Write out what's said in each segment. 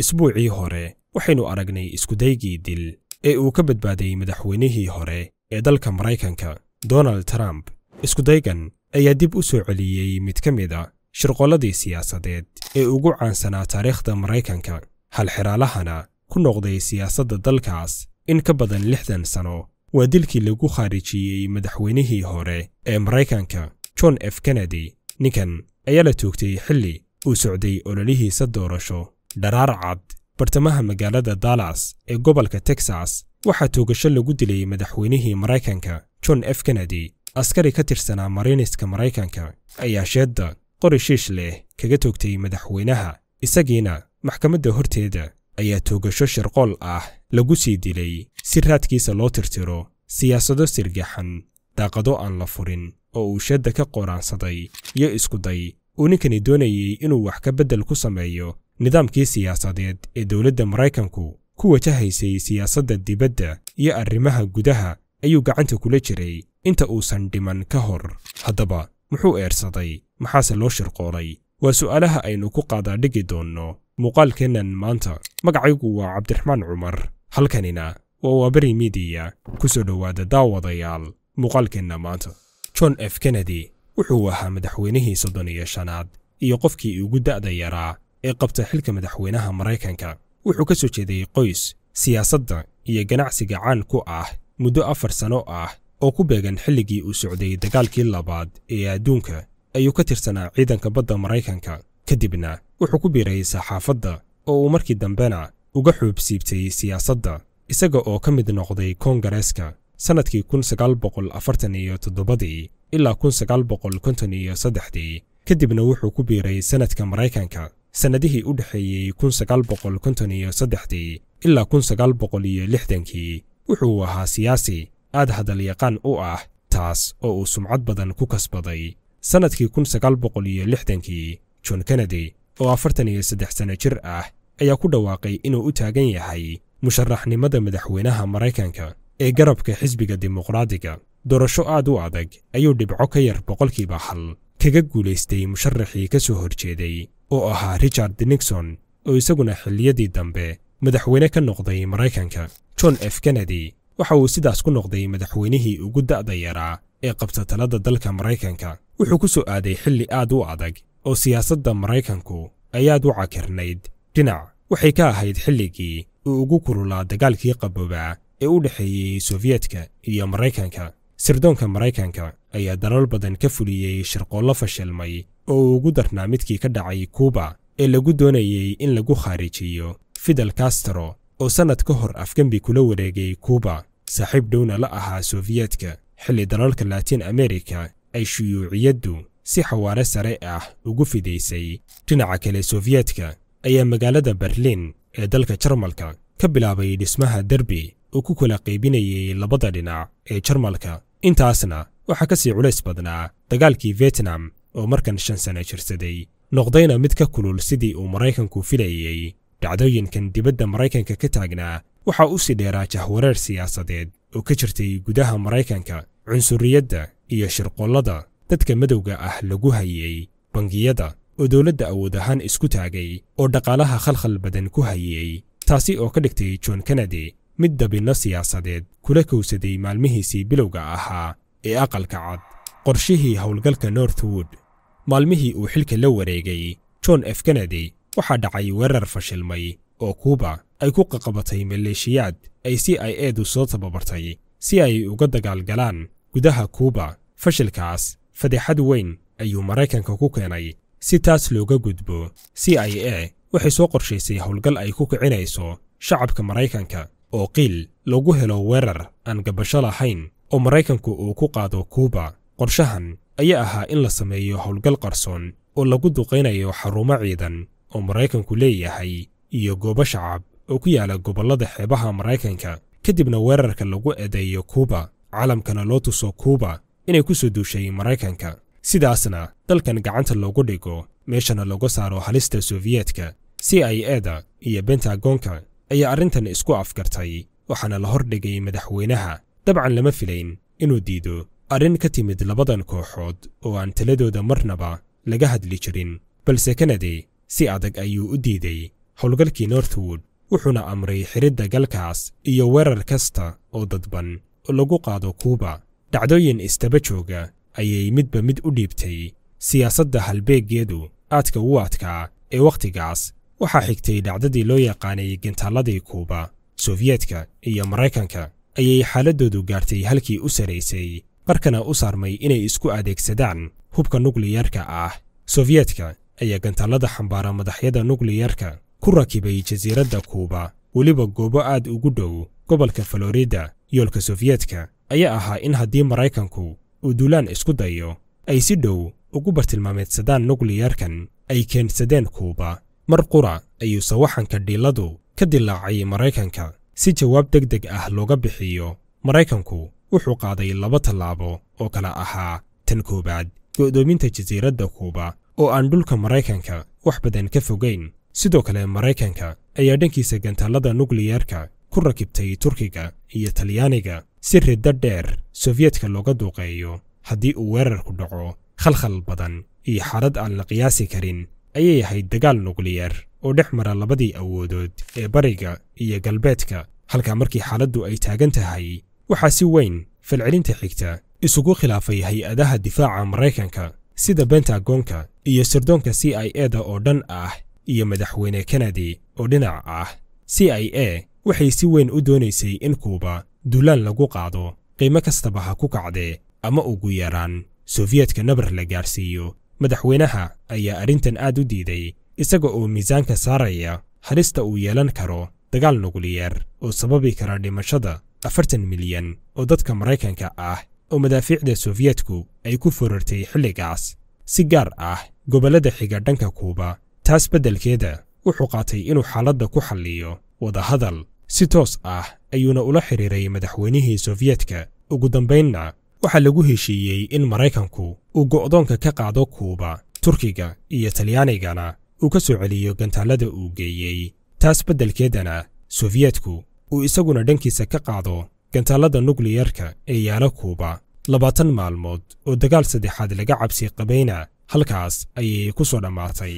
isbuucii hore waxaynu aragnay iskudaygii dil ee uu ka badbaaday madaxweynihii hore ee dalka maraykanka donald trump iskudaygan ayaa dib u soo celiyey mid ka mid a ah shirqolladii siyaasadeed ee ugu caansanaa taariikhda maraykanka hal halxiraalahana ku noqday siyaasadda dalkaas in ka badan lixdan sano waa dilkii lagu khaarijiyey madaxweynihii hore ee maraykanka john f kennedy ninkan ayaa la toogtay xilli uu socday ololihiisa doorasho dharaar cad bartamaha magaalada dallas ee gobolka texas waxaa toogasho lagu dilay madaxweynihii maraykanka john f kennedy askari ka tirsanaa mariiniska maraykanka ayaa sheedda qori shiish leh kaga toogtay madaxweynaha isagiina maxkamadda horteeda ayaa toogasho shirqool ah lagu sii dilay si raadkiisa loo tirtiro siyaasado sirgaxan daaqado aan la furin oo uu sheedda ka qoraansaday iyo iskuday uu ninkani doonayay inuu wax ka beddel ku sameeyo nidaamkii siyaasadeed ee dowladda maraykanku ku wajahaysay siyaasadda dibadda iyo arrimaha gudaha ayuu gacanta kula jiray inta uusan dhiman ka hor haddaba muxuu eersaday maxaase loo shirqoolay waa su'aalaha aynu ku qaadaadhigi doonno muuqaalkeennan maanta magacaygu waa cabdiraxmaan cumar halkanina waa waaberi midiya ku soo dhowaada daawadayaal muuqaalkeenna maanta john f kennedy wuxuu ahaa madaxweynihii soddon iyo shanaad iyo qofkii ugu da'da yaraa ee qabta xilka madaxweynaha maraykanka wuxuu ka soo jeeday qoys siyaasadda iyo ganacsiga caan ku ah muddo afar sano ah oo ku beegan xilligii uu socday dagaalkii labaad ee adduunka ayuu ka tirsanaa ciidanka badda maraykanka kadibna wuxuu ku biiray saxaafadda oo uu markii dambena uga xuubsiibtay siyaasadda isaga oo ka mid noqday koongareeska sannadkii kun sagaal iyo toddobadii ilaa kun sagaal kunsagaalboqolkonton iyo saddexdii kadibna wuxuu ku biiray sannadka maraykanka sannadihii u dhexeeyey ilaa kii wuxuu ahaa siyaasi aad hadalyaqaan u ah taas oo uu sumcad badan ku kasbaday sannadkii kun kii john kennedy oo afartan iyo saddex sanno jir ah ayaa ku dhawaaqay inuu u taagan yahay musharaxnimada madaxweynaha maraykanka ee garabka xisbiga dimuqraadiga doorasho aad u adag ayuu dhibco ka yar boqolkiiba hal kaga guulaystay musharaxii ka soo horjeeday oo ahaa richard nixon oo isaguna xilliyadii dambe madaxweyne ka noqday maraykanka john f kennedy waxa uu sidaas ku noqday madaxweynihii ugu da'da yaraa ee qabsatalada dalka maraykanka wuxuu ku soo aaday xilli aad u adag oo siyaasadda maraykanku ay aad u cakirnayd dhinac waxay ka ahayd xilligii uu ugu kululaa dagaalkii qaboobaa ee u dhexeeyey sofiyeetka iyo maraykanka sirdoonka maraykanka ayaa dalal badan ka fuliyey shirqoollo fashilmay oo uu ugu darnaa midkii ka dhacay kuuba ee lagu doonayey in lagu khaarijiyo fidel castro oo sannad ka hor afgembi kula wareegay kuuba saaxiib dhowna la ahaa sofiyeetka xilli dalalka laatiin amerika ay shuyuuciyaddu si xawaare sare ah ugu fidaysay dhinaca kale sofiyeetka ayaa magaalada berliin ee dalka jarmalka ka bilaabay dhismaha derbi uu ku kala qaybinayay labada dhinac ee jarmalka intaasna waxaa ka sii culays badnaa dagaalkii vietnam oo markan shan sana jirsaday noqdayna mid ka kulul sidii uu maraykanku filayey dhacdooyinkan dibadda maraykanka ka taagnaa waxaa u sii dheeraa jahwareer siyaasadeed oo ka jirtay gudaha maraykanka cunsuriyadda iyo shirqoollada dadka madowga ah lagu hayay bangiyada oo dowladda awood ahaan isku taagay oo dhaqaalaha khalkhal badan ku hayay taasi oo ka dhigtay john kennedy mid dabinno siyaasadeed kula kowsaday maalmihiisii bilowga ahaa ee aqalka cad qorshihii howlgalka northwood maalmihii uu xilka la wareegay john f kennedy waxaa dhacay weerar fashilmay oo kuuba ay ku qaqabatay maleeshiyaad ay c i edu soo tababartay si ay uga dagaalgalaan gudaha kuuba fashilkaas fadeexad weyn ayuu maraykanka ku keenay si taas looga gudbo c i e waxay soo qorshaysay howlgal ay ku kicinayso shacabka maraykanka oo qiil lagu helo weerar aan gabasho lahayn oo maraykanku uu ku qaado kuuba qorshahan ayaa ahaa in la sameeyo howlgal qarsoon oo lagu duqaynayo xarumo ciidan oo maraykanku leeyahay iyo goobo shacab oo ku yaala gobollada xeebaha maraykanka kadibna weerarka lagu eedeeyo kuuba caalamkana loo tuso kuuba inay ku soo duushay maraykanka sidaasna dalkan gacanta loogu dhigo meeshana lagu saaro halista sofiyeetka c i eda iyo bentagonka ayaa arrintan isku afgartay waxaana la hor dhigay madaxweynaha dabcan lama filayn inuu diido arrin ka timid labadan kooxood oo aan taladooda marnaba laga hadli jirin balse kanadi si adag ayuu u diiday howlgalkii northwood wuxuuna amray xiridda galkaas iyo weerar kasta oo dadban oo lagu qaado kuuba dhacdooyin istaba jooga ayay midba mid u dhiibtay siyaasadda halbeeggeedu aadka u adkaa ee wakhtigaas waxaa xigtay dhacdadii loo yaqaanay gintaalladii kuuba sofiyeetka iyo maraykanka ayay xaaladdoodu gaartay halkii u saraysay markana u saarmay inay isku adeegsadaan hubka nukliyarka ah sofyeedka ayaa gantaalada xambaara madaxyada nukliyarka ku rakibay jasiiradda kuuba weliba goobo aad ugu dhow gobolka florida yoolka sofyeedka ayaa ahaa in haddii maraykanku uu duulaan isku dayo ay si dhow ugu bartilmaameedsadaan nukliyarkan ay keensadeen kuuba mar qura ayuu sawaxanka dhiilladu ka dilaacay maraykanka si jawaab deg deg ah looga bixiyo maraykanku wuxuu qaaday laba tallaabo oo kala ahaa tan koowaad go'doominta jasiiradda kuuba oo aan dhulka maraykanka wax badan ka fogayn sidoo kale maraykanka ayaa dhankiisa gantaalada nukliyerka ku rakibtay turkiga iyo talyaaniga si riddo dheer sofyetka looga duuqeeyo haddii uu weerarku dhaco khalkhal badan iyo xaalad aan la qiyaasi karin ayay ahayd dagaal nukliyeer oo dhex mara labadii awoodood ee bariga iyo galbeedka halkaa markii xaaladdu ay taagan tahay waxaa si weyn falcelinta xigta isugu khilaafay hay-adaha difaaca maraykanka sida bentagonka iyo sirdoonka c i eda oo dhan ah iyo madaxweyne kennadi oo dhinac ah c i a waxay si weyn u doonaysay in kuuba duulaan lagu qaado qiimo kastaba ha ku kacdee ama ugu yaraan sofiyeedka nabar la gaarsiiyo madaxweynaha ayaa arrintan aad u diiday isaga oo miisaanka saaraya halista uu yeelan karo dagaal nugliyeer oo sababi kara dhimashada afartan milyan oo dadka maraykanka ah oo madaafiicda sofiyetku ay ku furartay xilligaas si gaar ah gobollada xiga dhanka kuuba taas beddelkeeda wuxuu qaatay inuu xaaladda ku xalliyo wadahadal si toos ah ayuuna ula xidhiiray madaxweynihii sofiyetka ugu dambaynna waxaa lagu heshiiyey in maraykanku uu go'doonka ka qaado kuuba turkiga iyo talyaanigana uu ka soo celiyo gantaallada uu geeyey taas beddelkeedana sofiyetku uu isaguna dhankiisa ka qaado gantaalada nukliyarka ee yaala kuuba labaatan maalmood oo dagaal saddexaad laga cabsi qabayna halkaas ayay ku soo dhammaatay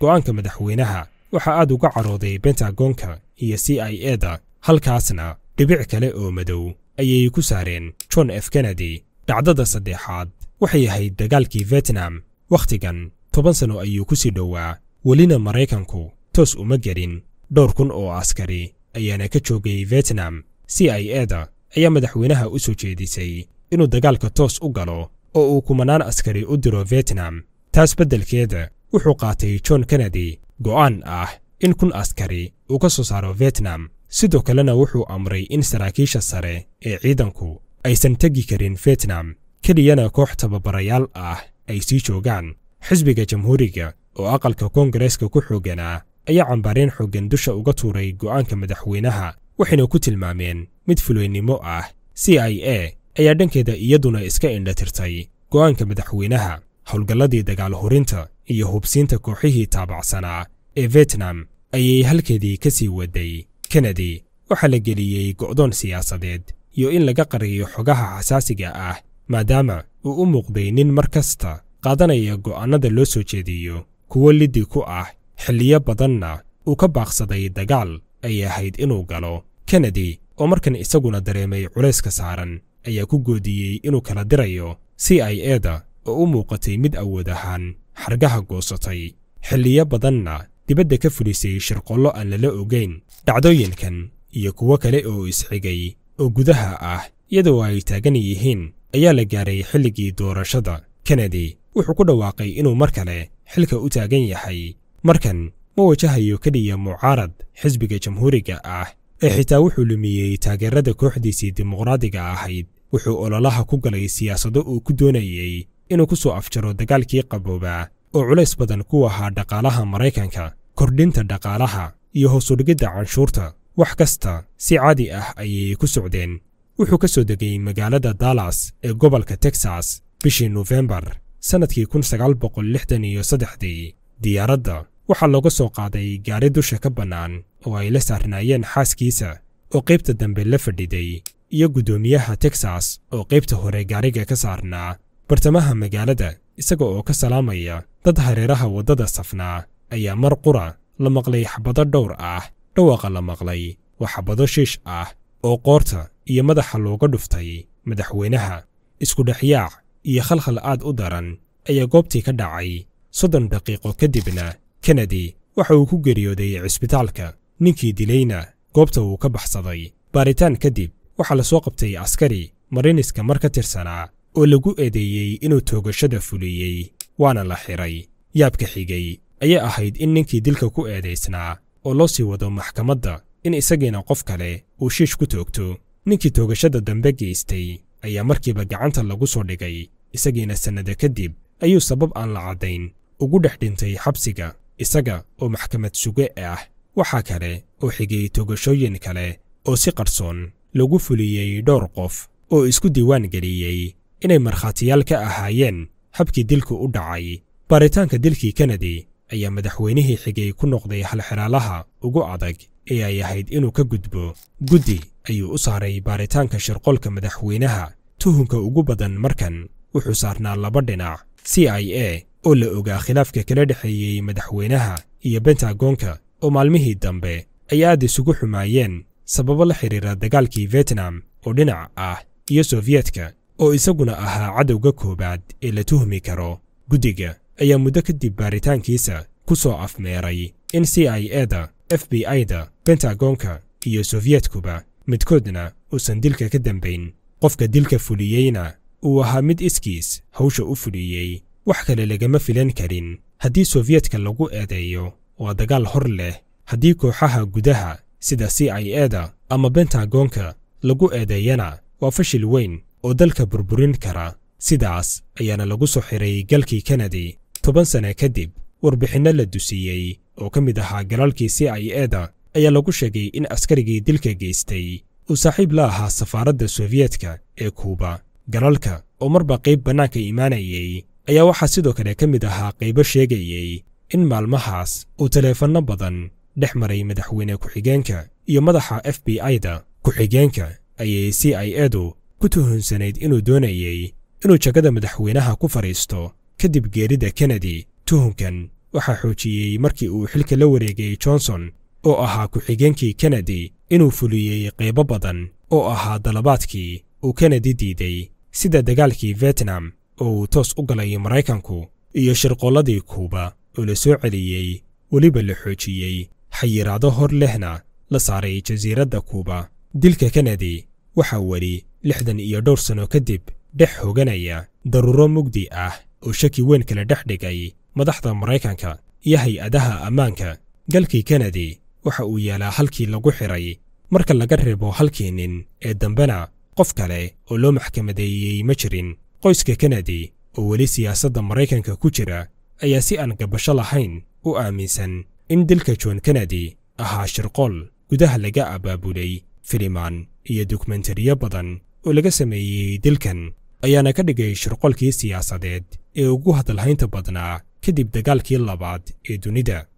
go'aanka madaxweynaha waxaa aad uga carooday bentagonka iyo c i e da halkaasna dhibic kale oo madow ayay ku saareen john f kennedy dhacdada saddexaad waxay ahayd dagaalkii vietnam wakhtigan toban sano ayuu ku sii dhowaa welina maraykanku toos uma gelin dhowr kun oo askari ayaana ka joogay vietnam c i e da ayaa madaxweynaha u soo jeedisay inuu dagaalka toos u galo oo uu kumanaan askari u diro vietnam taas beddelkeeda wuxuu qaatay john kennedy go'aan ah in kun askari uu ka soo saaro vietnam sidoo kalena wuxuu amray in saraakiisha sare ee ciidanku aysan tegi karin vietnam keliyana koox tababarayaal ah ay sii joogaan xisbiga jamhuuriga oo aqalka koongareeska ku xooganaa ayaa cambaareen xooggan dusha uga tuuray go'aanka madaxweynaha waxayna ku tilmaameen mid fulaynimo ah c i a ayaa dhankeeda iyaduna iska indhatirtay go'aanka madaxweynaha howlgalladii dagaal hurinta iyo hubsiinta kooxihii taabacsanaa ee vietnam ayay halkeedii ka sii waday kanadi waxaa la geliyey go'doon siyaasadeed iyo in laga qariyo xogaha xasaasiga ah maadaama uu u muuqday nin mar kasta qaadanaya go'aannada loo soo jeediyo kuwo liddi ku ah xilliyo badanna uu ka baaqsaday dagaal ay ahayd inuu galo kennedi oo markan isaguna dareemay culayska saaran ayaa ku goodiiyey inuu kala dirayo si ai eeda oo u muuqatay mid awood ahaan xargaha goosatay xilliyo badanna dibadda ka fulisay shirqollo aan lala ogayn dhacdooyinkan iyo kuwo kale oo isxigay oo gudaha ah iyadoo ay taagan yihiin ayaa la gaaray xilligii doorashada kennedi wuxuu ku dhawaaqay inuu mar kale xilka u taagan yahay markan ma wajahayo keliya mucaarad xisbiga jamhuuriga ah ee xitaa wuxuu lumiyey taageerada kooxdiisii dimuqraadiga ahayd wuxuu ololaha ku galay siyaasado uu ku doonayey inuu ku soo afjaro dagaalkii qaboobaa oo culays badan ku ahaa dhaqaalaha maraykanka kordhinta dhaqaalaha iyo hoosudhigidda canshuurta wax kasta si caadi ah ayay ku socdeen wuxuu ka soo degay magaalada dallas ee gobolka texas bishii nofembar sannadkii kun sagaal boqol lixdan iyo saddexdii diyaaradda waxaa looga soo qaaday gaari dusha ka bannaan oo ay la saarnaayeen xaaskiisa oo qaybta dambe la fadhiday iyo guddoomiyaha texas oo qaybta hore gaariga ka saarnaa bartamaha magaalada isaga oo ka salaamaya dad hareeraha waddada safnaa ayaa mar qura la maqlay xabado dhowr ah dhawaqa la maqlay waa xabado shiish ah oo qoorta iyo madaxa looga dhuftay madaxweynaha isku dhexyaac iyo khalkhal aad u daran ayaa goobtii ka dhacay soddon daqiiqo kadibna kennedy waxa uu ku geeriyooday cisbitaalka ninkii dilayna goobta uu ka baxsaday baaritaan kadib waxaa la soo qabtay askari mariniska mar ka tirsanaa oo lagu eedeeyey inuu toogashada fuliyey waana la xidray yaabka xigay ayaa ahayd in ninkii dilka ku eedaysnaa oo loo sii wado maxkamadda in isagiina qof kale uu shiish ku toogto ninkii toogashada dambe geystay ayaa markiiba gacanta lagu soo dhigay isagiina sannado kadib ayuu sabab aan la caddayn ugu dhex dhintay xabsiga isaga oo maxkamad suge ah waxaa kale oo xigay togashooyin kale oo si qarsoon lagu fuliyey dhowr qof oo isku diiwaan geliyey inay markhaatiyaal ka ahaayeen habkii dilku u dhacay baaritaanka dilkii kanadi ayaa madaxweynihii xigay ku noqday halxiraalaha ugu adag ee ay ahayd inuu ka gudbo guddi ayuu u saaray baaritaanka shirqolka madaxweynaha tuhunka ugu badan markan wuxuu saarnaa laba dhinac c i a oo la ogaa khilaafka kala dhexeeyey madaxweynaha iyo bentagoonka oo maalmihii dambe ay aad isugu xumaayeen sababo la xidhiira dagaalkii vietnam oo dhinac ah iyo sofiyetka oo isaguna ahaa cadowga koowaad ee la tuhmi karo guddiga ayaa muddo kadib baaritaankiisa ku soo afmeeray in c i eda f b i-da bentagoonka iyo sofiyetkuba midkoodna uusan dilka ka dambayn qofka dilka fuliyeyna uu ahaa mid iskiis hawsha u fuliyey wax kale lagama filan karin haddii sofiyetka lagu eedeeyo waa dagaal hor leh haddii kooxaha gudaha sida c i da ama bentagoonka lagu eedeeyana waa fashil weyn oo dalka burburin kara sidaas ayaana lagu soo xiray galkii kanadi toban sana kadib warbixinna la dusiiyey oo ka mid ahaa galaalkii c i da ayaa lagu sheegay in askarigii dilka geystay uu saaxiib la ahaa safaaradda sofiyetka ee kuuba galaalka oo marba qayb bannaanka imaanayay ayaa waxaa sidoo kale ka mid ahaa qaybo sheegayay in maalmahaas uu taleefanno badan dhex maray madaxweyne ku-xigeenka iyo madaxa f b i-da ku-xigeenka ayay c i edu ku tuhunsanayd inuu doonayay inuu jagada madaxweynaha ku fadhiisto kadib geerida kennedy tuhunkan waxaa xoojiyey markii uu xilka la wareegay johnson oo ahaa ku-xigeenkii kennedy inuu fuliyey qaybo badan oo ahaa dalabaadkii uu kennedy diiday sida dagaalkii vietnam oo uu toos u galay maraykanku iyo shirqolladii kuuba oo la soo celiyey weliba la xoojiyey xayiraado hor lehna la saaray jasiiradda kuuba dilka kennedi waxaa weli lixdan iyo dhowr sanno kadib dhex hooganaya daruuro mugdi ah oo shaki weyn kale dhex dhigay madaxda maraykanka iyo hay-adaha ammaanka galkii kennedi waxa uu yaalaa halkii lagu xiray marka laga reebo halkii nin ee dambena qof kale oo loo maxkamadeeyey ma jirin qoyska kanadi oo weli siyaasadda maraykanka ku jira ayaa si aan gabasho lahayn u aaminsan in dilka john kanadi ahaa shirqool gudaha laga abaabulay filimaan iyo dokumentariyo badan oo laga sameeyey dilkan ayaana ka dhigay shirqoolkii siyaasadeed ee ugu hadalhaynta badnaa kadib dagaalkii labaad ee dunida